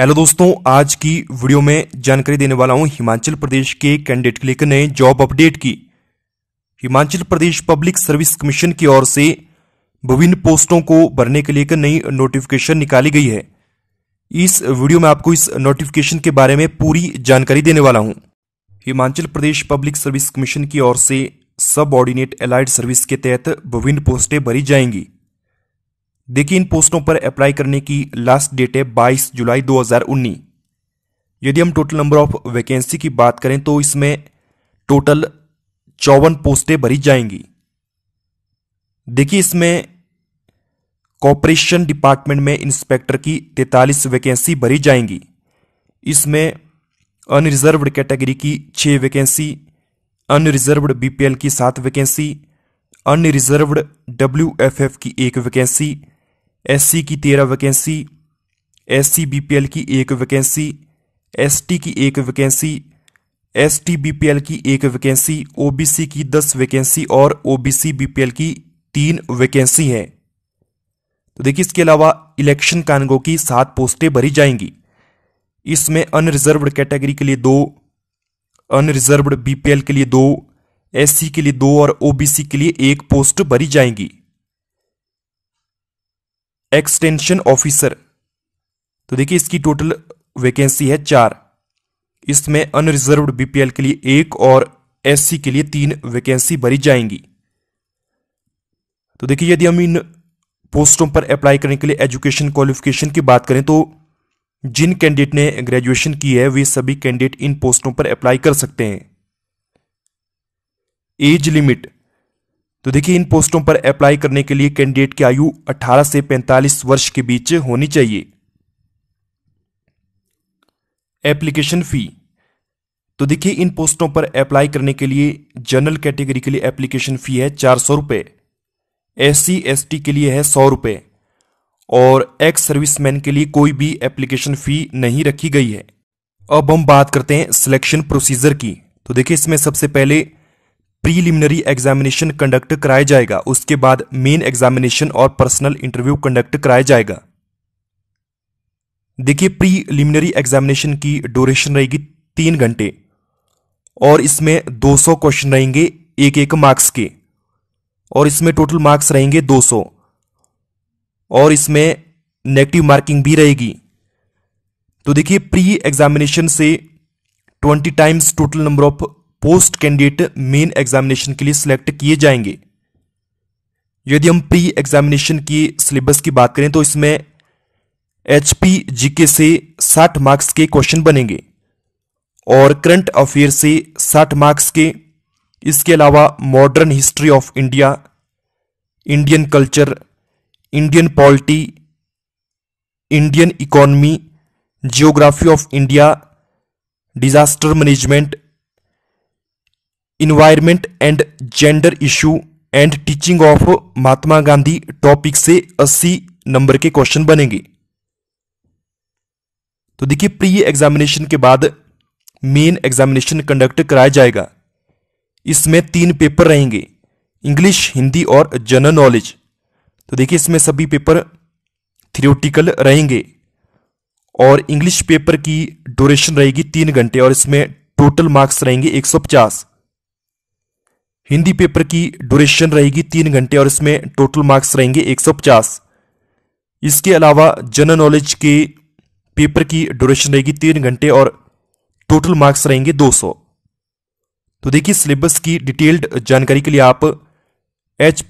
hello दोस्तों आज की वीडियो में जानकारी देने वाला हूं हिमाचल प्रदेश के कैंडिडेट के लिए नए जॉब अपडेट की Himachal Pradesh public service commission की ओर से विभिन्न पोस्टों को भरने के लिए नई नोटिफिकेशन निकाली गई है इस वीडियो में आपको इस नोटिफिकेशन के बारे में पूरी जानकारी देने वाला हूं Himachal Pradesh public service commission की ओर से सब ऑर्डिनेट एलाइड सर्विस के तहत विभिन्न पोस्टें भरी जाएंगी देखिए इन पोस्टों पर अप्लाई करने की लास्ट डेट है 22 जुलाई 2019 यदि हम टोटल नंबर ऑफ वैकेंसी की बात करें तो इसमें टोटल चौवन पोस्टें भरी जाएंगी देखिए इसमें कॉपरेशन डिपार्टमेंट में इंस्पेक्टर की तैतालीस वैकेंसी भरी जाएंगी इसमें अनरिजर्वड कैटेगरी की छः वैकेंसी अनरिजर्वड बीपीएल की सात वैकेंसी अनरिजर्व्ड डब्ल्यूएफएफ की एक वैकेंसी एससी की तेरह वैकेंसी एससी बीपीएल की एक वैकेंसी एसटी की एक वैकेंसी एसटी बीपीएल की एक वैकेंसी ओबीसी की दस वैकेंसी और ओबीसी बीपीएल की तीन वैकेंसी हैं तो देखिए इसके अलावा इलेक्शन कानगो की सात पोस्टें भरी जाएंगी इसमें अनरिजर्व्ड कैटेगरी के लिए दो अनरिजर्व्ड बीपीएल के लिए दो एससी के लिए दो और ओबीसी के लिए एक पोस्ट भरी जाएंगी एक्सटेंशन ऑफिसर तो देखिए इसकी टोटल वैकेंसी है चार इसमें अनरिजर्व्ड बीपीएल के लिए एक और एससी के लिए तीन वैकेंसी भरी जाएंगी तो देखिए यदि हम इन पोस्टों पर अप्लाई करने के लिए एजुकेशन क्वालिफिकेशन की बात करें तो जिन कैंडिडेट ने ग्रेजुएशन की है वे सभी कैंडिडेट इन पोस्टों पर अप्लाई कर सकते हैं एज लिमिट तो देखिए इन पोस्टों पर अप्लाई करने के लिए कैंडिडेट की आयु 18 से 45 वर्ष के बीच होनी चाहिए एप्लीकेशन फी तो देखिए इन पोस्टों पर अप्लाई करने के लिए जनरल कैटेगरी के लिए एप्लीकेशन फ़ी है चार सौ रुपये एस सी के लिए है सौ रुपये और एक्स सर्विसमैन के लिए कोई भी एप्लीकेशन फ़ी नहीं रखी गई है अब हम बात करते हैं सिलेक्शन प्रोसीजर की तो देखिए इसमें सबसे पहले प्रीलिमिनरी एग्जामिनेशन कंडक्ट कराया जाएगा उसके बाद मेन एग्जामिनेशन और पर्सनल इंटरव्यू कंडक्ट कराया जाएगा देखिए प्रीलिमिनरी एग्जामिनेशन की ड्यूरेशन रहेगी तीन घंटे और इसमें 200 क्वेश्चन रहेंगे एक एक मार्क्स के और इसमें टोटल मार्क्स रहेंगे 200 और इसमें नेगेटिव मार्किंग भी रहेगी तो देखिए प्री एग्जामिनेशन से 20 times total number of post candidate main examination के लिए सिलेक्ट किए जाएंगे यदि हम प्री एग्जामिनेशन की सिलेबस की बात करें तो इसमें एच पी जी के से 60 मार्क्स के क्वेश्चन बनेंगे और करंट अफेयर से 60 मार्क्स के इसके अलावा modern history of India Indian culture Indian polity Indian economy geography of India disaster management environment and gender issue and teaching of Mahatma Gandhi topic से 80 नंबर के क्वेश्चन बनेंगे तो देखिए प्री एग्जामिनेशन के बाद मेन एग्जामिनेशन कंडक्ट कराया जाएगा इसमें तीन पेपर रहेंगे इंग्लिश हिंदी और जनरल नॉलेज तो देखिए इसमें सभी पेपर थियोटिकल रहेंगे और इंग्लिश पेपर की ड्यूरेशन रहेगी तीन घंटे और इसमें टोटल मार्क्स रहेंगे 150 हिंदी पेपर की ड्यूरेशन रहेगी तीन घंटे और इसमें टोटल मार्क्स रहेंगे 150 इसके अलावा जनरल नॉलेज के पेपर की ड्यूरेशन रहेगी तीन घंटे और टोटल मार्क्स रहेंगे 200 तो देखिए सिलेबस की डिटेल्ड जानकारी के लिए आप एच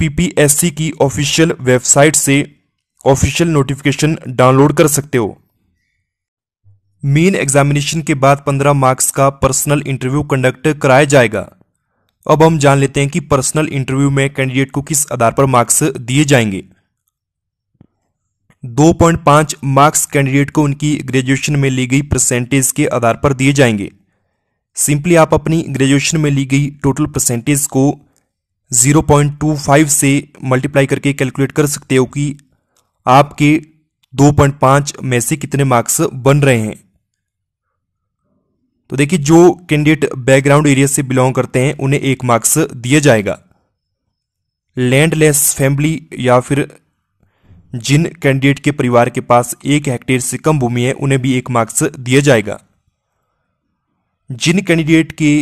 की ऑफिशियल वेबसाइट से ऑफिशियल नोटिफिकेशन डाउनलोड कर सकते हो मेन एग्जामिनेशन के बाद 15 मार्क्स का पर्सनल इंटरव्यू कंडक्ट कराया जाएगा अब हम जान लेते हैं कि पर्सनल इंटरव्यू में कैंडिडेट को किस आधार पर मार्क्स दिए जाएंगे 2.5 मार्क्स कैंडिडेट को उनकी ग्रेजुएशन में ली गई परसेंटेज के आधार पर दिए जाएंगे सिंपली आप अपनी ग्रेजुएशन में ली गई टोटल परसेंटेज को 0.25 से मल्टीप्लाई करके कैलकुलेट कर सकते हो कि आपके 2.5 में से कितने मार्क्स बन रहे हैं तो देखिए जो कैंडिडेट बैकग्राउंड एरिया से बिलोंग करते हैं उन्हें एक मार्क्स दिया जाएगा लैंडलेस फैमिली या फिर जिन कैंडिडेट के परिवार के पास एक हेक्टेयर से कम भूमि है उन्हें भी एक मार्क्स दिया जाएगा जिन कैंडिडेट के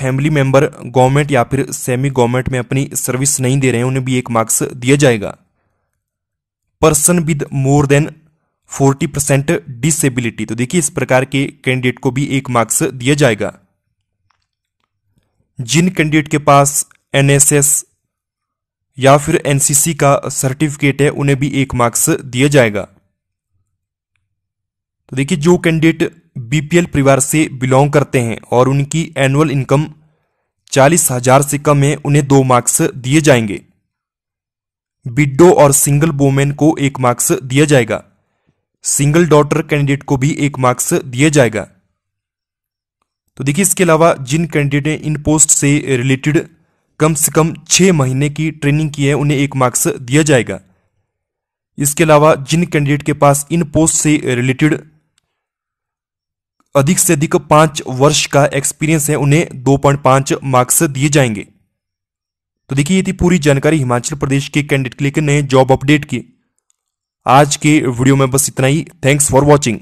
फैमिली मेंबर गवर्नमेंट या फिर सेमी गवर्नमेंट में अपनी सर्विस नहीं दे रहे हैं उन्हें भी एक मार्क्स दिया जाएगा person with more than forty percent disability तो देखिए इस प्रकार के कैंडिडेट को भी एक मार्क्स दिया जाएगा जिन कैंडिडेट के पास एनएसएस या फिर एनसीसी का सर्टिफिकेट है उन्हें भी एक मार्क्स दिया जाएगा तो देखिए जो कैंडिडेट बीपीएल परिवार से बिलोंग करते हैं और उनकी एनुअल इनकम चालीस हजार से कम है उन्हें दो मार्क्स दिए जाएंगे विडो और सिंगल वोमेन को एक मार्क्स दिया जाएगा सिंगल डॉटर कैंडिडेट को भी एक मार्क्स दिया जाएगा तो देखिए इसके अलावा जिन कैंडिडेट ने इन पोस्ट से रिलेटेड कम से कम छह महीने की ट्रेनिंग की है उन्हें एक मार्क्स दिया जाएगा इसके अलावा जिन कैंडिडेट के पास इन पोस्ट से रिलेटेड अधिक से अधिक पांच वर्ष का एक्सपीरियंस है उन्हें दो पॉइंट पांच मार्क्स दिए जाएंगे तो देखिए ये थी पूरी जानकारी हिमाचल प्रदेश के कैंडिडेट के लिए नए जॉब अपडेट की आज के वीडियो में बस इतना ही थैंक्स फॉर वॉचिंग